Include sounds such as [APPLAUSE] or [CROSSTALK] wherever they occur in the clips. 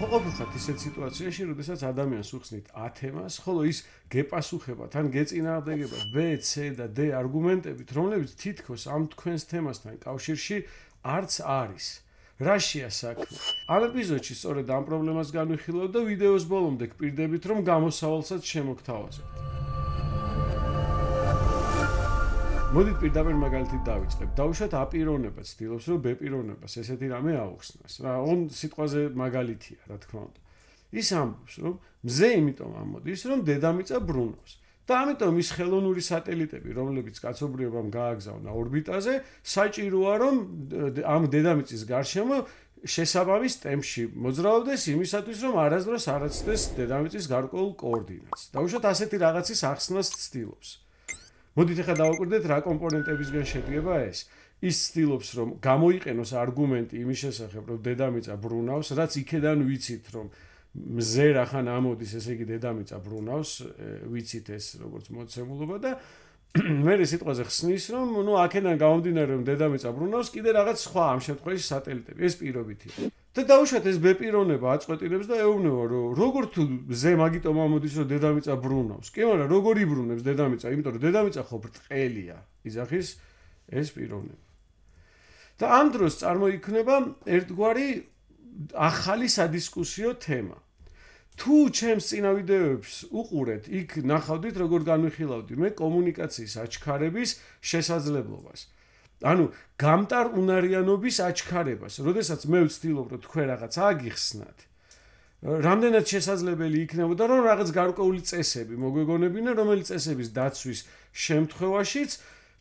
ყოველდღიურად ისეთ სიტუაციაში, როდესაც ადამიანს უხსნით ათემას, ხოლო ის გეპასუხებათ, ან გეწინააღმდეგებათ B, C და D არგუმენტებით, რომლებიც თითქოს ამ თქვენს თემასთან კავშირში არც არის. რაშია საქმე? ამ ეპიზოდში სწორედ ამ პრობლემას განვიხილავ და ვიდეოს ბოლომდე გპირდებით, რომ გამოსავალსაც შემოგთავაზოთ. მოდით პირდაპირ მაგალითი დავიწყებ. დაუშვათ აპირონება ცდილობს რომ ბეპირონებას ესეთი რამე აუხსნას. რა, on სიტყვაზე მაგალითია, რა თქმა უნდა. ის ამბობს, რომ მზე იმიტომ ამოდის, რომ დედამიწა ბრუნავს. და ამიტომ ის ხელოვნური სატელიტები, რომლებიც კაცობრიობამ გააგზავნა ორბიტაზე, საჭიროა რომ ამ დედამიწის გარშემო შესაბამის ტემპში მოძრაობდეს იმისათვის, რომ არასდროს არ აცდეს დედამიწის გარკვეულ კოორდინატს. დაუშვათ ასეთი რაღაცის ახსნას ცდილობს. მოდით ახლა დავაკვირდეთ რა კომპონენტებისგან შედგება ეს ის ცდილობს რომ გამოიყენოს არგუმენტი იმის შესახებ რომ დედამიწა ბრუნავს რაც იქიდან ვიცით რომ მზე რახან ამოდის ესე იგი დედამიწა ბრუნავს ვიცით ეს როგორც მოცემულობა და [CLEARS THROAT] მე ეს სიტყვაზე ხსნის რომ ნუ აქედან გამომდინარე რომ დედამიწა ბრუნავს კიდე რაღაც სხვა ამ შემთხვევაში სატელიტები ეს პირობითია და დაუშვათ ეს ბეპირონება აწყვეტილებს და ეუბნება რომ როგორ თუ ზე მაგიტომ ამოდის რომ დედამიწა ბრუნავს. კი მაგრამ როგორ იბრუნებს დედამიწა? იმიტომ რომ დედამიწა ხო ბრტყელია. იზახის ეს პიროვნება. და ამ დროს წარმოიქმნება ერთგვარი ახალი სადისკუსიო თემა. თუ ჩემს ძინა ვიდეოებს უყურეთ, იქ ნახავთ როგორ განვიხილავდი მე კომუნიკაციის აჩქარების შესაძლებლობას. ანუ გამტარ უნარიანობის აჩქარებას. როდესაც მე ვცდილობ რომ თქვენ რაღაც აგიხსნათ რამდენად შესაძლებელი იქნებოდა რომ რაღაც გარკვეული წესები მოგვეგონებინა, რომელიც წესების დაცვის შემთხვევაშიც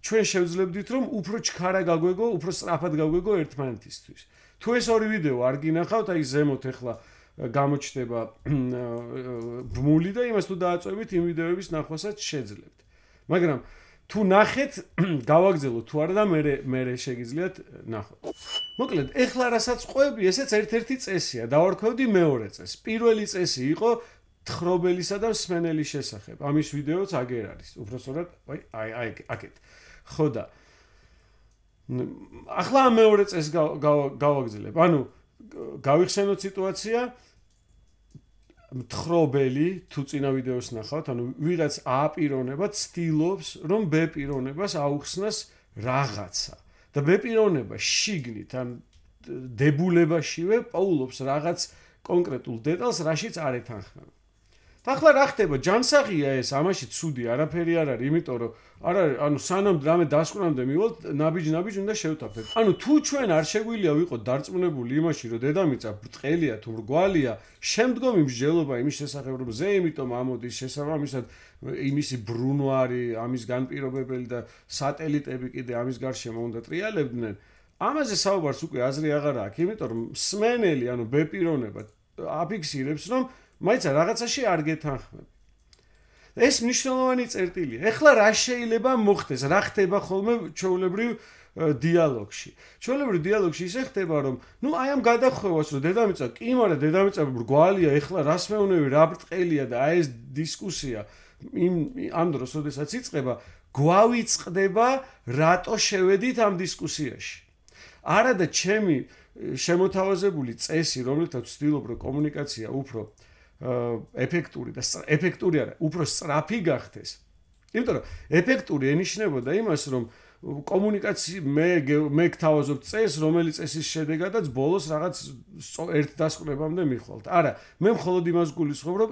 ჩვენ შევძლებდით რომ უფრო ჩქარა გაგვეგო, უფრო სწრაფად გაგვეგო ერთმანეთისთვის. თუ ეს ორი ვიდეო არ გინახავთ, აი ზემოთ ახლა გამოჩნდება [CLEARS THROAT] ბმული და იმას თუ დააწყებით იმ ვიდეოების ნახვასაც შეძლებთ. მაგრამ თუ ნახეთ [CLEARS THROAT] გავაგზელო თუ არა და მე მე შეგიძლიათ ნახოთ. მოკლედ, ეხლა რასაც ყვები, ესეც ერთ-ერთი წესია. დავარქვევდი მეორე წესს. პირველი წესი იყო თხრობელისა და სმენელის შესახებ. ამის ვიდეოც აგერ არის. უბრალოდ აი აი აი აკეთ. ხო და ახლა მეორე წესს გავაგზელებ. ანუ გავიხსენოთ სიტუაცია, მთხრობელი თუ წინა ვიდეოს ნახავთ, ანუ ვიღაც ააპირონება, ცდილობს, რომ ბეპირონებას აუხსნას რაღაცა. და ბეპირონება შიგნით, ან დებულებაშივე პაულობს რაღაც კონკრეტულ დეტალს, რაშიც არეთანხმება. ახლა რა ხდება? ჯანსაღია ეს, ამაში ცუდი არაფერი არ არის, იმიტომ რომ არ არის, ანუ სანამ რამე დასკვნამდე მივალთ, ნაბიჯ-ნაბიჯ უნდა შევთავაზოთ. ანუ თუ ჩვენ არ შეგვიძლია ვიყოთ დარწმუნებული იმაში, რომ დედამიწა ბრტყელია თუ მრგვალია, შემდგომი მსჯელობა იმის შესახებ, რომ ზე იმიტომ ამოდის შესაბამისად იმისი ბრუნვა არის, ამის განპირობებელი და სატელიტები კიდე ამის გარშემო უნდა ტრიალებდნენ. ამაზე საუბარს უკვე აზრი აღარა აქვს, იმიტომ რომ სმენელი, ანუ ბეპიროვნება აფიქსირებს, რომ მაიცა რაღაცაში არ გეთანხმები. ეს მნიშვნელოვანი წერტილია. ეხლა რა შეიძლება მოხდეს? რა ხდება ხოლმე ჩაოლებრივ დიალოგში? ჩაოლებრივ დიალოგში ისე ხდება, რომ ნუ აი ამ გადახვევას რომ დედამიწა კი მარა დედამიწა ბრგვალია, ეხლა რას მეუნები, რა ბრტყელია და აი ეს დისკუსია იმ ამ დროს, როდესაც იწყება, გვავიწყდება რატო შევედით ამ დისკუსიაში. არადა ჩემი შემოთავაზებული წესი, რომლითაც ვცდილობ რომ კომუნიკაცია უფრო ეფექტური და ეფექტური არა, უფრო სწრაფი გახდეს. იმიტომ რომ ეფექტური ენიშნებოდა იმას, რომ კომუნიკაცია მე მე გთავაზობ წეს, რომელიც წესის შედეგადაც ბოლოს რაღაც ერთ დასკვნებამდე მიხვალთ. არა, მე მხოლოდ იმას გულისხმობ, რომ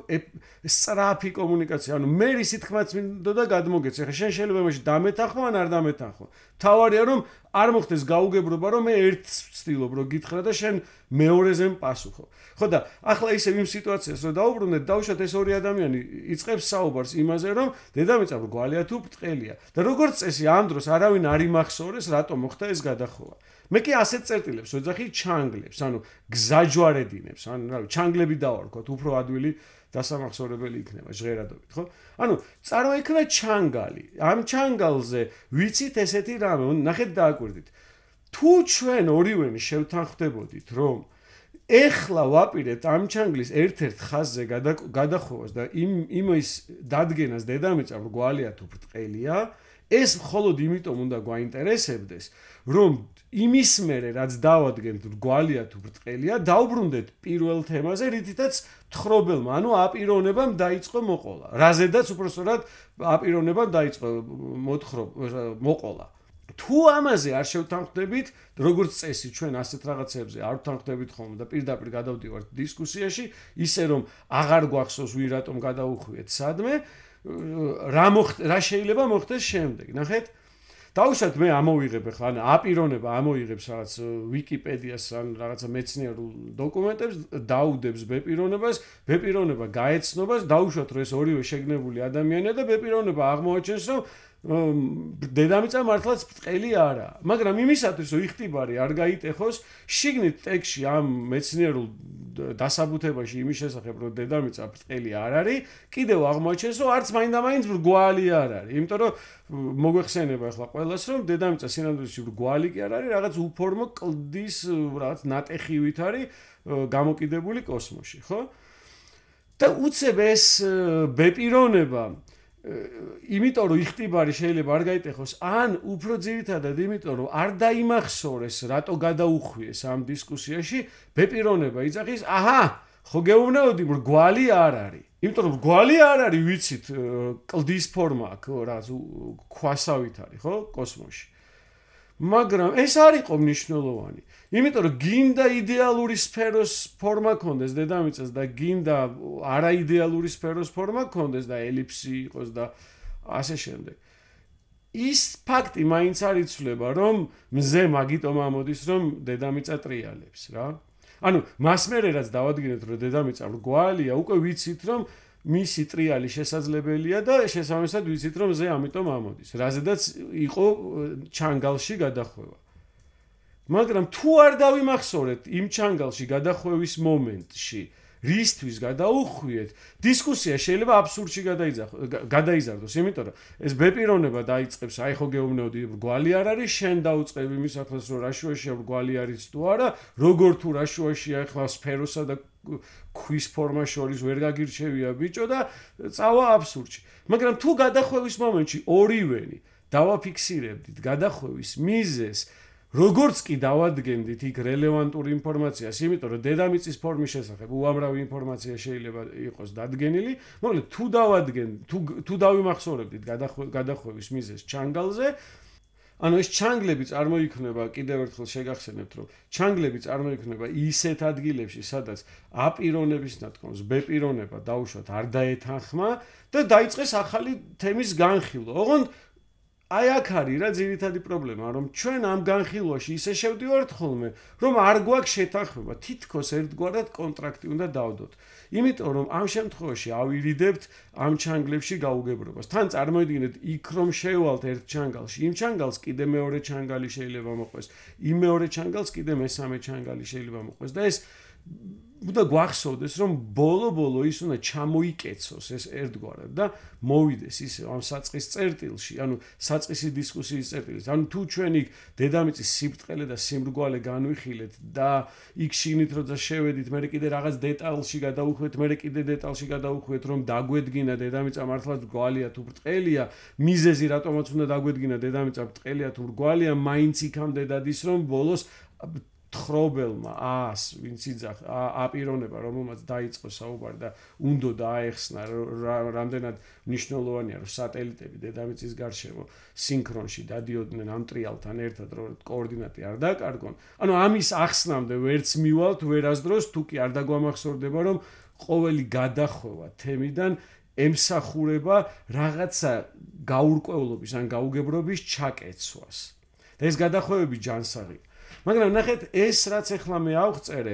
სწრაფი კომუნიკაცია, ანუ მე რისი თქმაც მინდოდა გადმოგეცე. ხა შენ შეიძლება იმაში დამეთანხმო ან არ დამეთანხმო. თავარია რომ არ მოხდეს გაუგებრობა, რომ მე ერთს ვცდილობ, რომ გითხრა და შენ მეორეზე მპასუხო. ხო და ახლა ისევ იმ სიტუაციას რომ დაუბრუნდეთ, დაუშვათ ეს ორი ადამიანი იწખებს საუბარს იმაზე, რომ დედამიწა რო გვალია თუ ბტყელია და როგორც წესი ამ დროს არავინ არ იმახსოვრეს, რატო მოხდა ეს გადახოვა. მე კი ასეთ წერტილებს ვეძახი ჩანგლებს, ანუ გზაჯვარედინებს, ანუ რა ვიცი, ჩანგლები დავარქოთ, უფრო ადვილი დასამახსოვრებელი იქნება ჟღერადობით, ხო? ანუ წარმოიქმნა ჩანგალი. ამ ჩანგალზე ვიცით ესეთი რამე, ნახეთ დააკვირდით. თუ ჩვენ ორივე შევთანხმდებოდით, რომ ეხლა ვაპირებთ ამ ჩანგლის ერთ-ერთ ხაზზე გადახოვას და იმ იმის დადგენას დედამიწა რგვალია თუ ბრტყელია, ეს მხოლოდ იმიტომ უნდა გვაინტერესებდეს, რომ იმის მერე რაც დავადგენთ გვალია თუ ბრტყელია, დაუბრუნდეთ პირველ თემაზე, რითიც თხრობელმა, ანუ აპირონებამ დაიწყო მოყოლა. რაზედაც უბრალოდ აპირონებამ დაიწყო მოთხრო მოყოლა. თუ ამაზე არ შევთანხმდებით, როგორც წესი ჩვენ ასეთ რაღაცებზე არ ვთანხმდებით ხოლმე და პირდაპირ გადავდივართ დისკუსიაში, ისე რომ აღარ გვახსოვს ვირატომ გადაუხვიეთ სადმე, რა რა შეიძლება მოხდეს შემდეგ. ნახეთ დაუშვათ მე ამოვიღებ ახლა აპირონება ამოიღებს რაღაც ვიკიპედიას ან რაღაცა მეცნიერულ დოკუმენტებს დაუდებს ბეპირონებას ბეპირონება გაეცნობას დაუშვათ რომ ეს ორივე შეგნებული ადამიანია და ბეპირონება აღმოაჩენს რომ დედამიწა მართლაც ბრტყელი არა, მაგრამ იმისათვის რომ იხტიბარი არ გაიტეხოს, შიგნით ტექსში ამ მეცნიერულ დასაბუთებაში იმის შესახებ, რომ დედამიწა ბრტყელი არ არის, კიდევ აღმოჩენს, რომ არც მაინდამაინც ბრგვალი არ არის, იმიტომ რომ მოგვეხსენება ახლა ყველას, რომ დედამიწა სინამდვილეში ბრგვალი კი არ არის, რაღაც უფორმო კლდის რაღაც ნატეხივით არის გამოკიდებული კოსმოსში, ხო? და უცებ ეს ბეპირონება იმიტომ რომ იხტიბარი შეიძლება არ გაიტეხოს, ან უფრო ძირითადად იმიტომ რომ არ დაიმახსოვრეს, რატო გადაუხვიეს ამ დისკუსიაში, ბეპირონება იძახის, აჰა, ხო გეუბნაოდი, მრგვალი არ არის. იმიტომ რომ გვალი არ არის, ვიცით, კლდის ფორმა აქვს, რა, ქვასავით არის, ხო, კოსმოსში. მაგრამ ეს არ იყო მნიშვნელოვანი. იმიტომ რომ გინდა იდეალური სფეროს ფორმა კონდეს დედამიწას და გინდა არაიდეალური სფეროს ფორმა კონდეს და ელიფსი იყოს და ასე შემდეგ. ის ფაქტი მაინც არ იცვლება, რომ მზე მაგიტომ ამოდის, რომ დედამიწა ტრიალებს, რა. ანუ მას მერე რაც დავადგინეთ, რომ დედამიწა რგვალია, უკვე ვიცით, რომ მისი ტრიალი შესაძლებელია და შესაბამისად ვიცით რომ ზე ამიტომ ამოდის. რაზედაც იყო ჩანგალში გადახვევა. მაგრამ თუ არ დავიმახსოვრეთ იმ ჩანგალში გადახვევის მომენტში, რისთვის გადაუხვიეთ დისკუსია შეიძლება აბსურდში გადაიზარდოს გადაიზარდოს იმიტომ რომ ეს ბეპირონება დაიწყებს აი ხო გეუბნეოდი გვალი არ არის შენ დაუწყებ იმის ახლა რომ რაშუაში გვალი არის თუ არა როგორ თუ რაშუაში ახლა სფეროსა და ქვის ფორმა შორის ვერ გაგირჩევია ბიჭო და წავა აბსურდში მაგრამ თუ გადახვევის მომენტში ორივენი დავაფიქსირებდით გადახვევის მიზეს როგორც კი დავადგენდით იქ რელევანტური ინფორმაციას, იმიტომ რომ დედამიწის ფორმის შესახებ უამრავი ინფორმაცია შეიძლება იყოს დადგენილი, მოკლედ თუ დავადგენ თუ თუ დავიმახსოვრებდით გადახვევის მიზეზს ჩანგალზე, ანუ ეს ჩანგლები წარმოიქმნება კიდევ ერთხელ შეგახსენებთ, რომ ჩანგლები წარმოიქმნება ისეთ ადგილებში, სადაც ა პიროვნების ნათქვამს ბ პიროვნება დაუშვათ არ დაეთანხმა და დაიწყეს ახალი თემის განხილვა. ოღონდ აი აქ არის რა ძირითადი პრობლემა, რომ ჩვენ ამ განხილვაში ისე შევდივართ ხოლმე, რომ არ გვაქვს შეთანხმება, თითქოს ერთგვარად კონტრაქტი უნდა დავდოთ. იმიტომ რომ ამ შემთხვევაში ავირიდებთ ამ ჩანგლებში გაუგებრობას. თან წარმოიდგინეთ იქ რომ შევალთ ერთ ჩანგალში, იმ ჩანგალს კიდე მეორე ჩანგალი შეიძლება მოყვეს, იმ მეორე ჩანგალს კიდე მესამე ჩანგალი შეიძლება მოყვეს და ეს უნდა გვახსოვდეს რომ ბოლო-ბოლო ის უნდა ჩამოიკეცოს ეს ერთგვარად და მოვიდეს ის ამ საწყის წერტილში ანუ საწყისი დისკუსიის წერტილში ანუ თუ ჩვენი დედამიწის სიბრტყელე და სიმრგვალე განვიხილეთ და იქ შინით როცა შევედით მე კიდე რაღაც დეტალში გადაუხვით მე კიდე დეტალში გადაუხვით რომ დაგვედგინა დედამიწა მართლაც გვალია თუ ბრტყელია მიზეზი რატომაც უნდა დაგვედგინა დედამიწა ბრტყელია თუ მრგვალია მაინც იქამდე დადის რომ ბოლოს მთხრობელმა ას ვინც იძახ აპირონება რომელმაც დაიწყო საუბარი და უნდა დაეხსნა რამდენად მნიშვნელოვანია რომ სატელიტები დედამიწის გარშემო სინქრონში დადიოდნენ ამ ტრიალთან ერთად რომ კოორდინატები არ დაკარგონ ანუ ამის ახსნამდე ვერც მივალთ ვერასდროს თუკი არ დაგვამახსოვრდება რომ ყოველი გადახვევა თემიდან ემსახურება რაღაცა გაურკვევლობის ან გაუგებრობის ჩაკეცვას და ეს გადახვევები ჯანსაღია მაგრამ ნახეთ ეს რაც ახლა მე აღწერე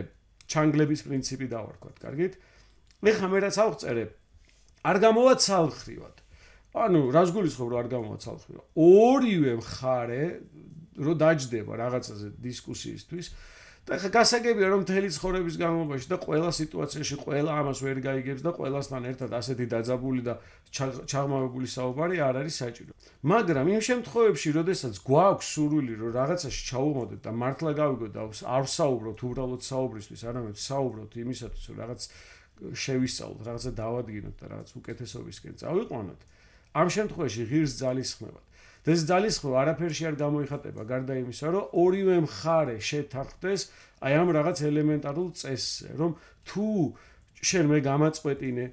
ჩანგლების პრინციპი დავარქვათ კარგით ახლა მე რაც აღწერე არ გამოვაცალხრივად ანუ რას გულისხმობ რომ არ გამოვაცალხრივად ორივე მხარე რო დაждდება რაღაცაზე დისკუსიისთვის და ხა გასაგებია რომ მთელი ცხოვრების განმავლობაში და ყველა სიტუაციაში ყველა ამას ვერ გაიგებს და ყველასთან ერთად ასეთი დაძაბული და ჩაღმავებული საუბარი არ არის საჭირო. მაგრამ იმ შემთხვევებში, როდესაც გვაქვს სურვილი, რომ რაღაცაში ჩაუმოდოთ და მართლა გავიგოთ და არ საუბროთ უბრალოდ საუბრისთვის, არამედ საუბროთ იმისათვის, რომ რაღაც შევისწავლოთ, რაღაცა დავადგინოთ და რაღაც უკეთესობისკენ წავიყვანოთ, ამ შემთხვევაში ღირს ძალის ხმებად. ეს ძალის ხო არაფერში არ გამოიხატება გარდა იმისა, რომ ორივე მხარე შეთანხდეს აი ამ რაღაც ელემენტარულ წესზე, რომ თუ შენ მე გამაწყვეტინე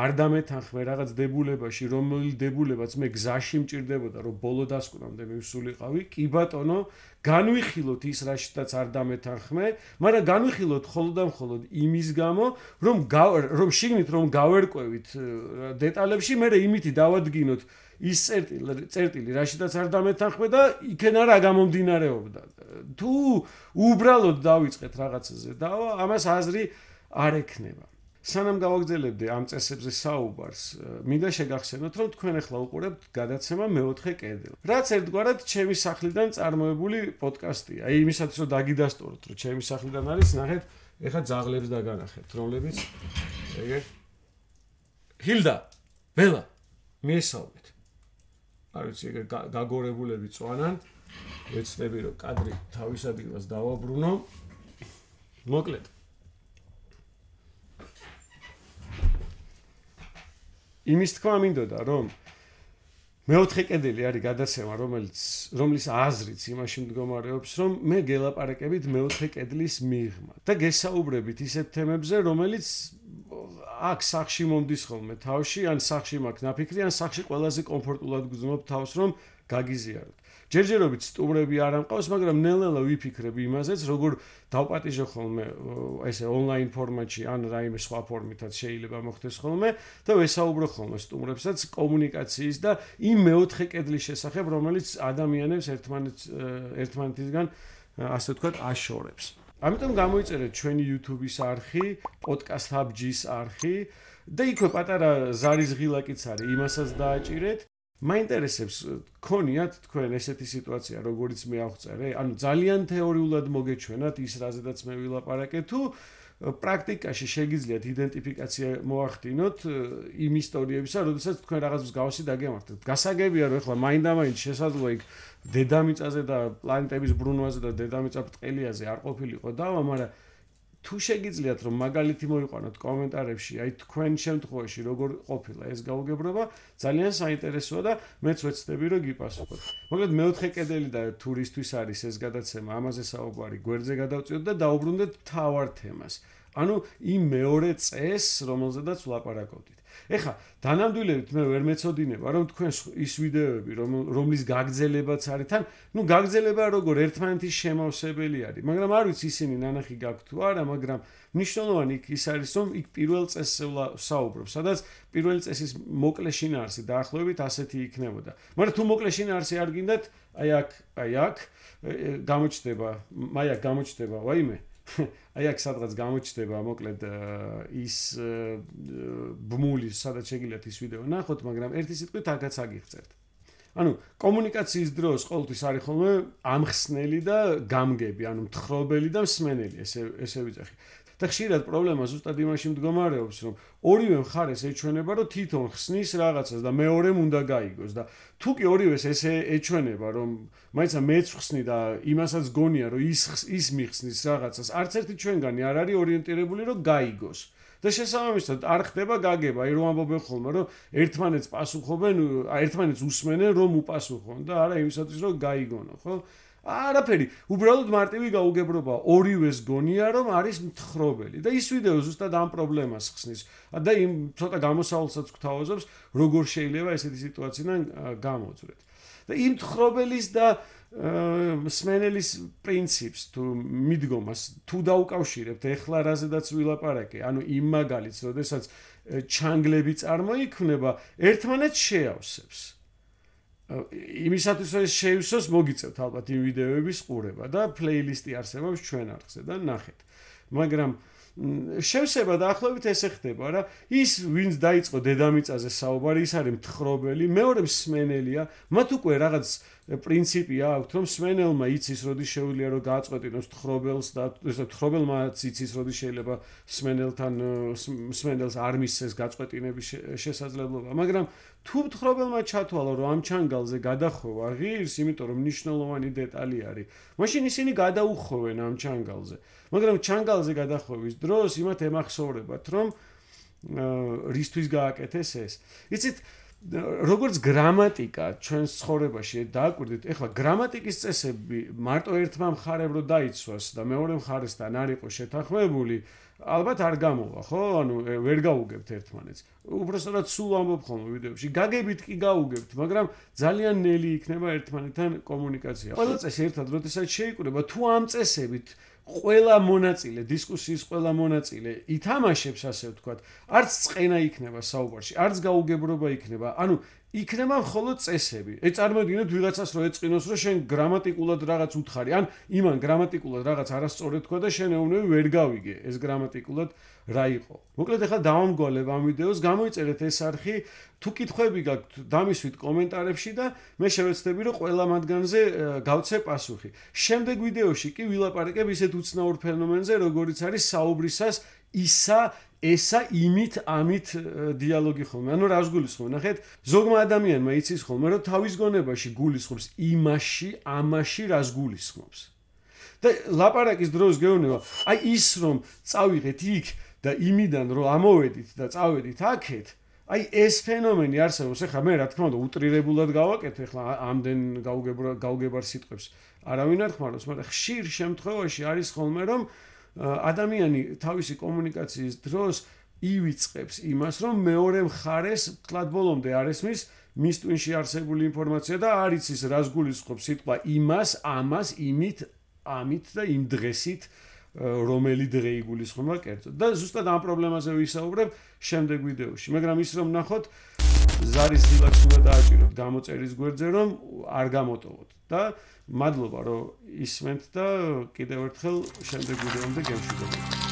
არ დამეთანხმე რაღაც დებულებაში, რომელი დებულებაც მე გზაში მჭirdებოდა, რომ ბოლო დასკვნამდე მივსულიყავი, კი ბატონო, განვიხილოთ ის რაშიც არ დამეთანხმე, მაგრამ განვიხილოთ ხოლმე იმის გამო, რომ რომ შიგნით რომ გავერკვევით დეტალებში, მე რე იმითი დავადგინოთ ის წერტილი წერტილი რაშიდაც არ დამეთანხმე და იქენა რა გამომდინარეობდა. თუ უბრალოდ დავიწყეთ რაღაცაზე და ამას აზრი არ ექნება. სანამ გავაგრძელებდი ამ წესებზე საუბარს, მინდა შეგახსენოთ, რომ თქვენ ახლა უყურებთ გადაცემა მეოთხე კედელი. რაც ერთგვარად ჩემი სახლიდან წარმოებული პოდკასტია. აი იმისათვის რომ დაგიდასტოროთ, რომ ჩემი სახლიდან არის, ნახეთ, ეხა ზაღლებს დაგანახეთ, რომლებიც ეგე ჰილდა, ველა, მესალმე. არ ვიცი ეგ გაგორებულები წვანან ეცნები რომ კადრი თავისადგილას დავაბრუნო მოკლედ იმის თქვა მინდოდა რომ მეოთხე კედელი არის გადაცემა რომელიც რომლის აზრიც იმაში მდგომარეობს რომ მე გელაპარაკებით მეოთხე კედლის მიღმა და გესაუბრებით ისეთ თემებზე რომელიც აქ სახში მომდის ხოლმე თავში, ან სახში მაქვს ნაფიქრი, ან სახში ყველაზე კომფორტულად გძნობ თავს, რომ გაგიზიაროთ. ჯერჯერობით სტუმრები არ ამყავს, მაგრამ ნელ-ნელა ვიფიქრებ იმაზეც, როგორ დავპატიჟო ხოლმე ესე ონლაინ ფორმატში ან რაიმე სხვა ფორმითაც შეიძლება მოხდეს ხოლმე და ვესაუბრო ხოლმე სტუმრებსაც კომუნიკაციის და იმ მეოთხე კედლის შესახებ, რომელიც ადამიანებს ერთმანეთს ერთმანეთისგან ასე ვთქვათ, აშორებს. ამიტომ გამოიწერეთ ჩვენი YouTube-ის არხი, პოდკასტ Hub-ის არხი და იქვე პატარა ზარის ღილაკიც არის, იმასაც დააჭირეთ. მაინტერესებს, თქონიათ თქვენ ესეთი სიტუაცია, როგორც მე აღწერე? ანუ ძალიან თეორიულად მოგეჩვენათ ის, რაზედაც მე ვილაპარაკე თუ პრაქტიკაში შეგიძლიათ იდენტიფიკაცია მოახდინოთ იმ ისტორიებისა, როდესაც თქვენ რაღაცას გავსი დაგემართთ. გასაგებია რომ ეხლა მაინდამაინც შესაძლოა იქ დედამიწაზე და პლანეტების ბრუნვაზე და დედამიწა ბრტყელიაზე არ ყოფილიყო და ამ, მაგრამ თუ შეგიძლიათ რომ მაგალითი მოიყვანოთ კომენტარებში, აი თქვენ შემთხვევაში როგორ ყოფილა ეს გაუგებრობა, ძალიან საინტერესოა და მეც ვეცდები რომ გიპასუხოთ. მოკლედ მეოთხე კედელი და ტურისტვის არის ეს გადაცემა, ამაზე საუბარი გვერდზე გადავწიოთ და დაუბრუნდეთ თავარ თემას. ანუ იმ მეორე წეს, რომელზედაც ვლაპარაკობთ. ეხა დანამდვილებით მე ვერ მეწოდინება რომ თქვენ ის ვიდეოები რომ რომლის გაგზელებაც არის თან ნუ გაგზელება როგორ ერთმანეთის შემავსებელი არის მაგრამ არ ვიცი ისინი ნანახი გაქვთ თუ არა მაგრამ მნიშვნელოვანი იქ ის არის რომ იქ პირველ წესსა საუბრობ სადაც პირველი წესის მოკლე შინაარსი დაახლოებით ასეთი იქნებოდა მაგრამ თუ მოკლე შინაარსი არ გინდათ აი აქ აი აქ გამოჩნდება მაია გამოჩნდება ვაიმე აი აქ სადღაც გამოჩნდება მოკლედ э, ის э, ბმული სადაც შეგიძლიათ ის ვიდეო ნახოთ მაგრამ ერთი სიტყვით აღაც აგიხსენთ ანუ კომუნიკაციის დროს ყოველთვის არის ხოლმე ამხსნელი და გამგები, ანუ მთხრობელი და მსმენელი, ესე ესე ვიძახი. და ხშირად პრობლემა ზუსტად იმაში მდგომარეობს, რომ ორივე მხარეს ეჩვენება, რომ თვითონ ხსნის რაღაცას და მეორემ უნდა გაიგოს და თუკი ორივეს ესე ეჩვენება, რომ მაინცა მეც ხსნი და იმასაც გონია, რომ ის ის მიხსნის რაღაცას, არც ერთი ჩვენგანი არ არის ორიენტირებული, რომ გაიგოს. და შესაბამისად არ ხდება გაგება, ირო ამბობენ ხოლმე, რომ ერთმანეთს პასუხობენ, ერთმანეთს უსმენენ, რომ უპასუხონ და არა იმისათვის, რომ გაიგონო, ხო? არაფერი, უბრალოდ მარტივი გაუგებრობა ორივეს გონია, რომ არის მთხრობელი და ის ვიდეო ზუსტად ამ პრობლემას ხსნის. და იმ ცოტა გამოსავალსაც გვთავაზობს, როგორ შეიძლება ესეთი სიტუაციიდან გამოძვრეთ. და იმ მთხრობელის და სმენელის პრინციპს თუ მიდგომას თუ დაუკავშირებთ ეხლა რაზედაც ვილაპარაკე ანუ იმ მაგალითს როდესაც ჩანგლები წარმოიქმნება ერთმანეთს შეავსებს იმისათვის ეს შეივსოს მოგიწევთ ალბათ იმ ვიდეოების ყურება და ფლეილისტი არსებობს ჩვენ არხზე და ნახეთ მაგრამ შევსება დაახლოებით ესე ხდება რა ის ვინც დაიწყო დედამიწაზე საუბარი ის არის მთხრობელი მეორე მსმენელია მათ უკვე რაღაც პრინციპი აქვს, რომ სმენელმა იცის, როდის შეიძლება რომ გააწყვეტინოს თხრობელს და ესე თხრობელმაც იცის, როდის შეიძლება სმენელთან სმენელს არ მისცეს გაწყვეტინების შესაძლებლობა, მაგრამ თუ თხრობელმა ჩათვალო, რომ ამ ჩანგალზე გადახვევა ღირს, იმიტომ რომ მნიშვნელოვანი დეტალი არის, მაშინ ისინი გადაუხოვენ ამ ჩანგალზე. მაგრამ ჩანგალზე გადახვევის დროს იმათ ემახსოვრებათ, რომ რისთვის გააკეთეს ეს. იცით, როგორც გრამატიკა ჩვენ ცხოვრებაში დააკვირდით, ეხლა გრამატიკის წესები მარტო ერთმა მხარემ რო დაიცვას და მეორე მხარესთან არ იყოს შეთანხმებული, ალბათ არ გამოვა, ხო? ანუ ვერ გაუგებთ ერთმანეთს. უბრალოდ სულ ამბობ ხოლმე ვიდეოში, გაგებით კი გაუგებთ, მაგრამ ძალიან ნელი იქნება ერთმანეთთან კომუნიკაცია. ყველა წესი ერთად როდესაც შეიკრება, თუ ამ წესებით ყველა მონაწილე დისკუსიის ყველა მონაწილე ითამაშებს ასე ვთქვათ არც წენა იქნება საუბარში არც გაუგებრობა იქნება ანუ იქნება მხოლოდ წესები. ე წარმოიდგინეთ ვიღაცას რო ეწინოს რომ შენ გრამატიკულად რაღაც უთხარი, ან იმან გრამატიკულად რაღაც არასწორი თქვა და შენ ეუბნები ვერ გავიგე ეს გრამატიკულად რა იყო. მოკლედ ახლა დავამგვალებ ამ ვიდეოს, გამოიწერეთ ეს არხი, თუ კითხვები გაქვთ, დამისვით კომენტარებში და მე შევეცდები რომ ყველა მათგანზე გავცე პასუხი. შემდეგ ვიდეოში კი ვილაპარაკებ ისეთ უცნაურ ფენომენზე, როგორიც არის საუბრისას ისა ესა იმით ამით დიალოგი ხოლმე. ანუ რას გულისხმობ? ნახეთ, ზოგმა ადამიანმა იცის ხოლმე, რომ თავის გონებაში გულისხმობს იმაში, ამაში რას გულისხმობს. და ლაპარაკის დროს გეუბნება, აი ის რომ წავიღეთ იქ და იმიდან რომ ამოვედით და წავედით აქეთ, აი ეს ფენომენი არსებობს. ეხლა მე რა თქმა უნდა უტრირებულად გავაკეთე ეხლა ამდენ გავგებარ გავგებარ სიტყვებს. არავინ არ ხმარობს, მაგრამ ხშირ შემთხვევაში არის ხოლმე რომ ადამიანი თავისი კომუნიკაციის დროს ივიწყებს იმას, რომ მეორე მხარეს კლადბოლომდე არესმის მის ტვინში არსებული ინფორმაცია და არ იცის რას გულისხმობს სიტყვა იმას, ამას, იმით, ამით და იმ დღესით რომელი დღე იგულისხმება კერძო. და ზუსტად ამ პრობლემაზე ვისაუბრებ შემდეგ ვიდეოში. მაგრამ ის რომ ნახოთ, ზარის დილაქს უნდა დააჭიროთ გამოწერის გვერდზე, რომ არ გამოტოვოთ. და მადლობა რომ ისმენთ და კიდევ ერთხელ შემდეგ ვიდეომდე გემშვიდობით